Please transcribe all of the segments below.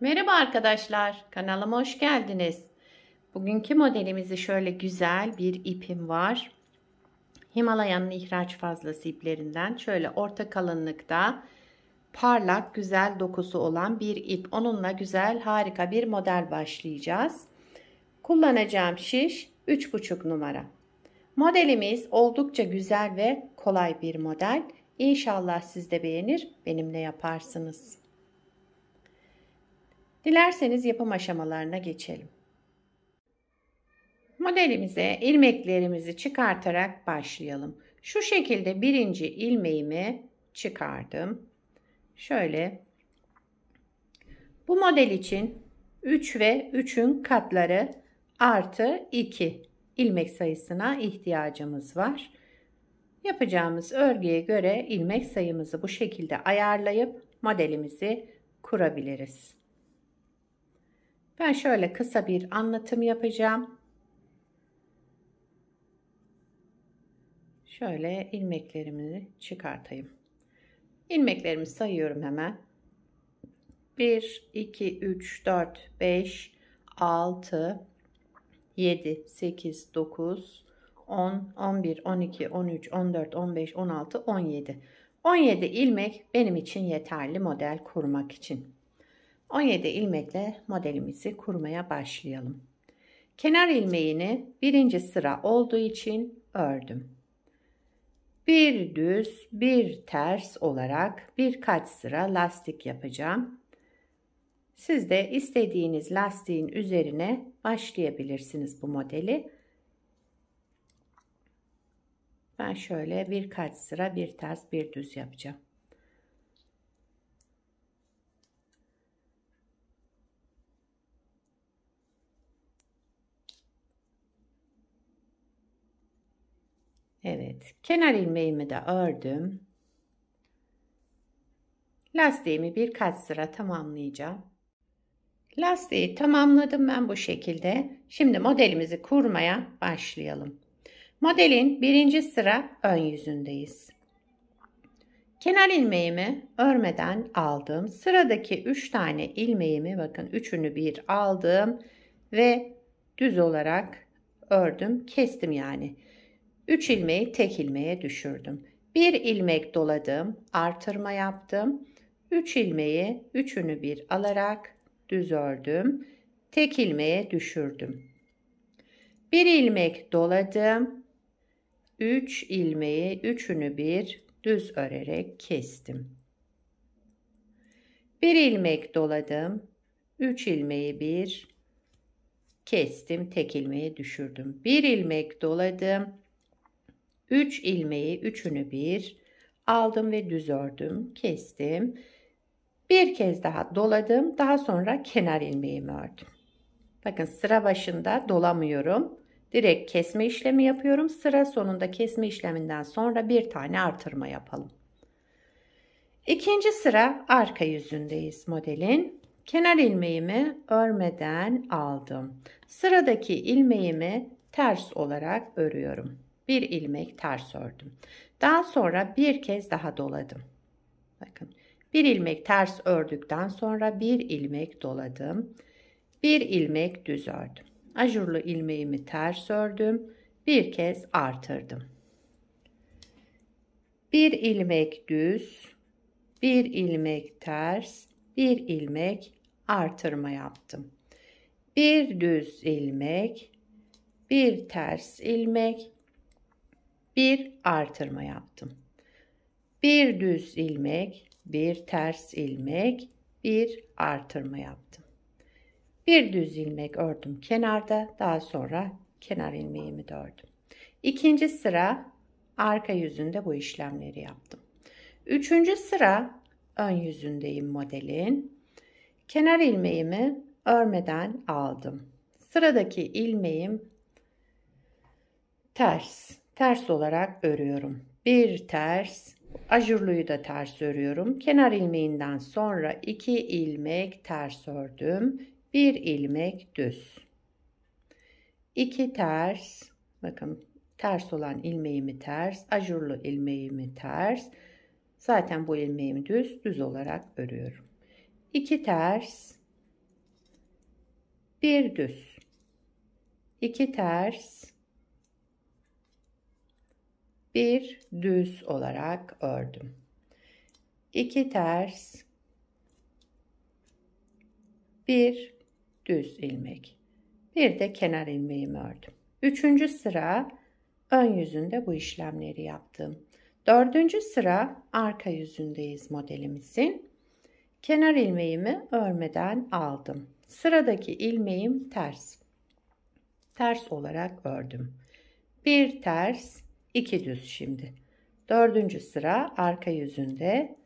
Merhaba arkadaşlar, kanalıma hoş geldiniz. Bugünkü modelimizi şöyle güzel bir ipim var. Himalaya'nın ihraç fazlası iplerinden şöyle orta kalınlıkta parlak güzel dokusu olan bir ip. Onunla güzel harika bir model başlayacağız. Kullanacağım şiş 3,5 numara. Modelimiz oldukça güzel ve kolay bir model. İnşallah siz de beğenir, benimle yaparsınız. Dilerseniz yapım aşamalarına geçelim. Modelimize ilmeklerimizi çıkartarak başlayalım. Şu şekilde birinci ilmeğimi çıkardım. Şöyle bu model için 3 ve 3'ün katları artı 2 ilmek sayısına ihtiyacımız var. Yapacağımız örgüye göre ilmek sayımızı bu şekilde ayarlayıp modelimizi kurabiliriz. Ben şöyle kısa bir anlatım yapacağım. Şöyle ilmeklerimi çıkartayım. İlmeklerimi sayıyorum hemen. 1, 2, 3, 4, 5, 6, 7, 8, 9, 10, 11, 12, 13, 14, 15, 16, 17. 17 ilmek benim için yeterli model kurmak için. 17 ilmekle modelimizi kurmaya başlayalım. Kenar ilmeğini birinci sıra olduğu için ördüm. Bir düz, bir ters olarak birkaç sıra lastik yapacağım. Siz de istediğiniz lastiğin üzerine başlayabilirsiniz bu modeli. Ben şöyle birkaç sıra bir ters bir düz yapacağım. Kenar ilmeğimi de ördüm. Lastiğimi birkaç sıra tamamlayacağım. Lastiği tamamladım ben bu şekilde. Şimdi modelimizi kurmaya başlayalım. Modelin birinci sıra ön yüzündeyiz. Kenar ilmeğimi örmeden aldım. Sıradaki 3 tane ilmeğimi bakın üçünü bir aldım ve düz olarak ördüm. Kestim yani. 3 ilmeği tek ilmeğe düşürdüm. 1 ilmek doladım, artırma yaptım. 3 ilmeği 3'ünü bir alarak düz ördüm. Tek ilmeğe düşürdüm. 1 ilmek doladım. 3 ilmeği 3'ünü bir düz örerek kestim. 1 ilmek doladım. 3 ilmeği bir kestim. Tek ilmeğe düşürdüm. 1 ilmek doladım. 3 ilmeği üçünü bir aldım ve düz ördüm kestim bir kez daha doladım daha sonra kenar ilmeğimi ördüm bakın sıra başında dolamıyorum direkt kesme işlemi yapıyorum sıra sonunda kesme işleminden sonra bir tane artırma yapalım İkinci sıra arka yüzündeyiz modelin kenar ilmeğimi örmeden aldım sıradaki ilmeğimi ters olarak örüyorum bir ilmek ters ördüm. Daha sonra bir kez daha doladım. Bakın bir ilmek ters ördükten sonra bir ilmek doladım. Bir ilmek düz ördüm. Ajurlu ilmeğimi ters ördüm. Bir kez artırdım. Bir ilmek düz, bir ilmek ters, bir ilmek artırma yaptım. Bir düz ilmek, bir ters ilmek, bir artırma yaptım. Bir düz ilmek, bir ters ilmek, bir artırma yaptım. Bir düz ilmek ördüm kenarda, daha sonra kenar ilmeğimi de ördüm. İkinci sıra arka yüzünde bu işlemleri yaptım. Üçüncü sıra ön yüzündeyim modelin. Kenar ilmeğimi örmeden aldım. Sıradaki ilmeğim ters ters olarak örüyorum. Bir ters, ajurluyu da ters örüyorum. Kenar ilmeğinden sonra iki ilmek ters ördüm. Bir ilmek düz. İki ters, bakın ters olan ilmeğimi ters, ajurlu ilmeğimi ters. Zaten bu ilmeğimi düz, düz olarak örüyorum. İki ters, bir düz. iki ters, bir düz olarak ördüm. 2 ters bir düz ilmek. Bir de kenar ilmeğimi ördüm. Üçüncü sıra ön yüzünde bu işlemleri yaptım. Dördüncü sıra arka yüzündeyiz modelimizin. Kenar ilmeğimi örmeden aldım. Sıradaki ilmeğim ters. Ters olarak ördüm. Bir ters, 2 düz şimdi. Dördüncü sıra arka yüzünde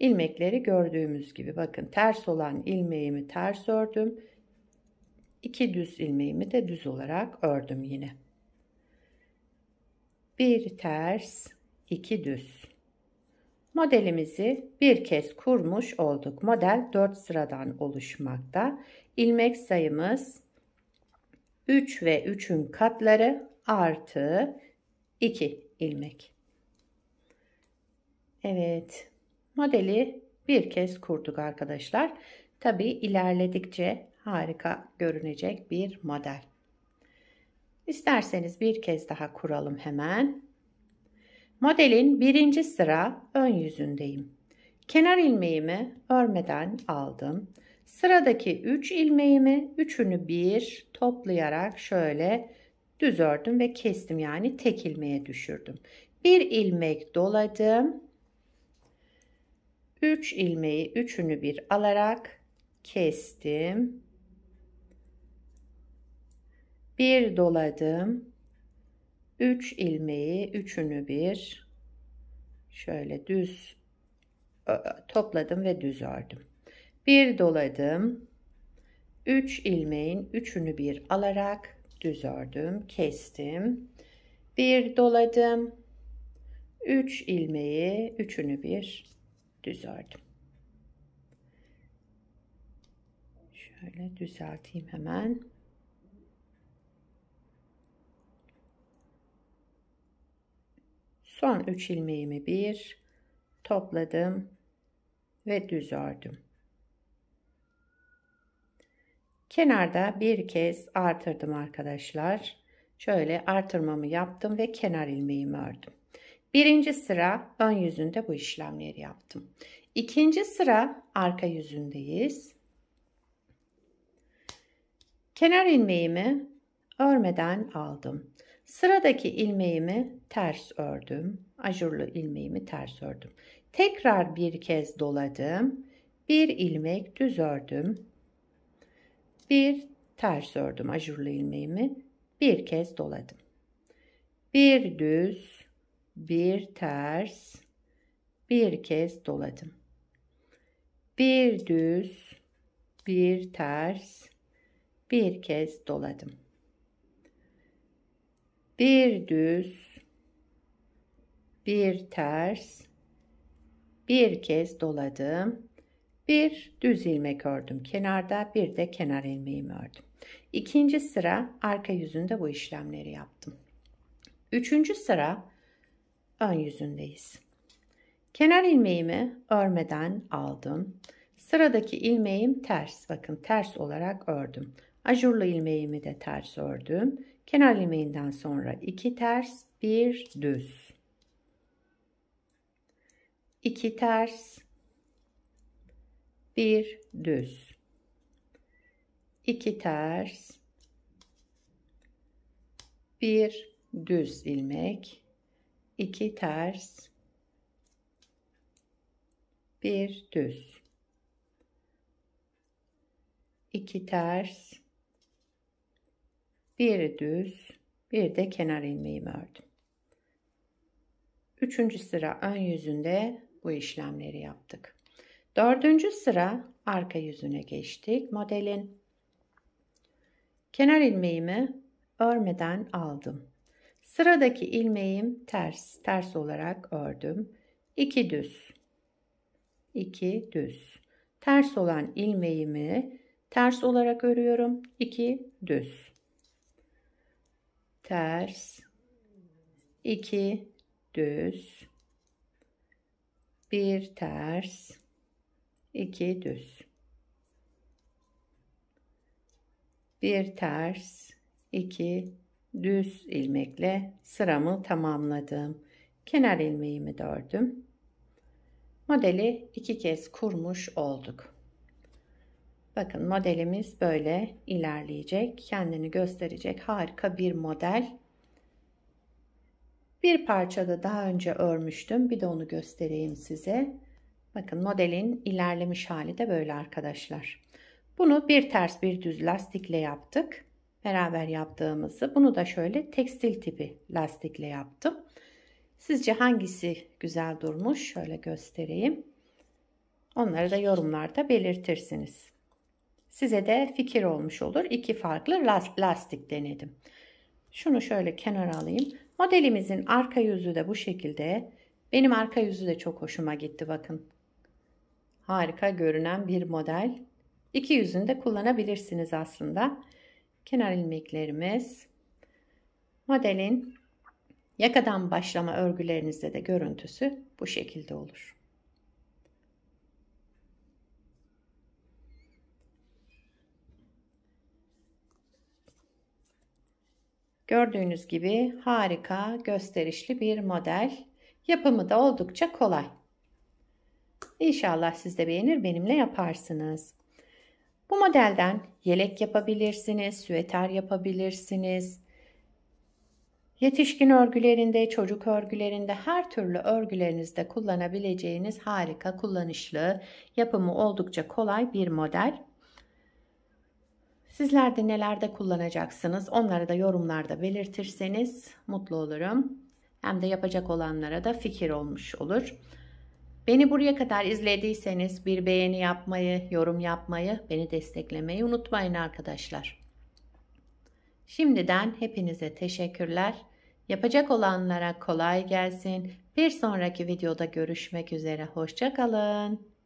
ilmekleri gördüğümüz gibi bakın ters olan ilmeğimi ters ördüm. 2 düz ilmeğimi de düz olarak ördüm yine. Bir ters, iki düz. Modelimizi bir kez kurmuş olduk. Model 4 sıradan oluşmakta. İlmek sayımız 3 ve 3'ün katları artı 2 ilmek. Evet. Modeli bir kez kurduk arkadaşlar. Tabi ilerledikçe harika görünecek bir model. İsterseniz bir kez daha kuralım hemen. Modelin birinci sıra ön yüzündeyim. Kenar ilmeğimi örmeden aldım. Sıradaki 3 üç ilmeğimi üçünü bir toplayarak şöyle düz ördüm ve kestim yani tek ilmeğe düşürdüm. Bir ilmek doladım. 3 ilmeği üçünü bir alarak kestim. Bir doladım. 3 ilmeği üçünü bir şöyle düz topladım ve düz ördüm. Bir doladım. 3 üç ilmeğin üçünü bir alarak düz ördüm, kestim. Bir doladım. 3 üç ilmeği, üçünü bir düz ördüm. Şöyle düzelteyim hemen. Son 3 ilmeğimi bir topladım ve düz ördüm. Kenarda bir kez artırdım arkadaşlar. Şöyle artırmamı yaptım ve kenar ilmeğimi ördüm. Birinci sıra ön yüzünde bu işlemleri yaptım. İkinci sıra arka yüzündeyiz. Kenar ilmeğimi örmeden aldım. Sıradaki ilmeğimi ters ördüm. Ajurlu ilmeğimi ters ördüm. Tekrar bir kez doladım. Bir ilmek düz ördüm. Bir ters ördüm ajurlu ilmeğimi. Bir kez doladım. Bir düz, bir ters, bir kez doladım. Bir düz, bir ters, bir kez doladım. Bir düz, bir ters, bir kez doladım bir düz ilmek ördüm kenarda bir de kenar ilmeğimi ördüm. İkinci sıra arka yüzünde bu işlemleri yaptım. Üçüncü sıra ön yüzündeyiz. Kenar ilmeğimi örmeden aldım. Sıradaki ilmeğim ters. Bakın ters olarak ördüm. Ajurlu ilmeğimi de ters ördüm. Kenar ilmeğinden sonra iki ters, bir düz. 2 ters, bir düz iki ters bir düz ilmek iki ters bir düz iki ters bir düz bir de kenar ilmeğimi ördüm üçüncü sıra ön yüzünde bu işlemleri yaptık Dördüncü sıra arka yüzüne geçtik modelin. Kenar ilmeğimi örmeden aldım. Sıradaki ilmeğim ters, ters olarak ördüm. İki düz. 2 düz. Ters olan ilmeğimi ters olarak örüyorum. İki düz. Ters 2 düz. bir ters 2 düz. 1 ters, 2 düz ilmekle sıramı tamamladım. Kenar ilmeğimi dördüm. Modeli iki kez kurmuş olduk. Bakın modelimiz böyle ilerleyecek. Kendini gösterecek harika bir model. Bir parçada daha önce örmüştüm. Bir de onu göstereyim size. Bakın modelin ilerlemiş hali de böyle arkadaşlar. Bunu bir ters bir düz lastikle yaptık. Beraber yaptığımızı. Bunu da şöyle tekstil tipi lastikle yaptım. Sizce hangisi güzel durmuş? Şöyle göstereyim. Onları da yorumlarda belirtirsiniz. Size de fikir olmuş olur. İki farklı lastik denedim. Şunu şöyle kenara alayım. Modelimizin arka yüzü de bu şekilde. Benim arka yüzü de çok hoşuma gitti bakın harika görünen bir model. İki yüzünü de kullanabilirsiniz aslında. Kenar ilmeklerimiz. Modelin yakadan başlama örgülerinizde de görüntüsü bu şekilde olur. Gördüğünüz gibi harika, gösterişli bir model. Yapımı da oldukça kolay. İnşallah siz de beğenir benimle yaparsınız. Bu modelden yelek yapabilirsiniz, süveter yapabilirsiniz. Yetişkin örgülerinde, çocuk örgülerinde, her türlü örgülerinizde kullanabileceğiniz harika, kullanışlı, yapımı oldukça kolay bir model. Sizler de nelerde kullanacaksınız onları da yorumlarda belirtirseniz mutlu olurum. Hem de yapacak olanlara da fikir olmuş olur. Beni buraya kadar izlediyseniz bir beğeni yapmayı, yorum yapmayı, beni desteklemeyi unutmayın arkadaşlar. Şimdiden hepinize teşekkürler. Yapacak olanlara kolay gelsin. Bir sonraki videoda görüşmek üzere. Hoşçakalın.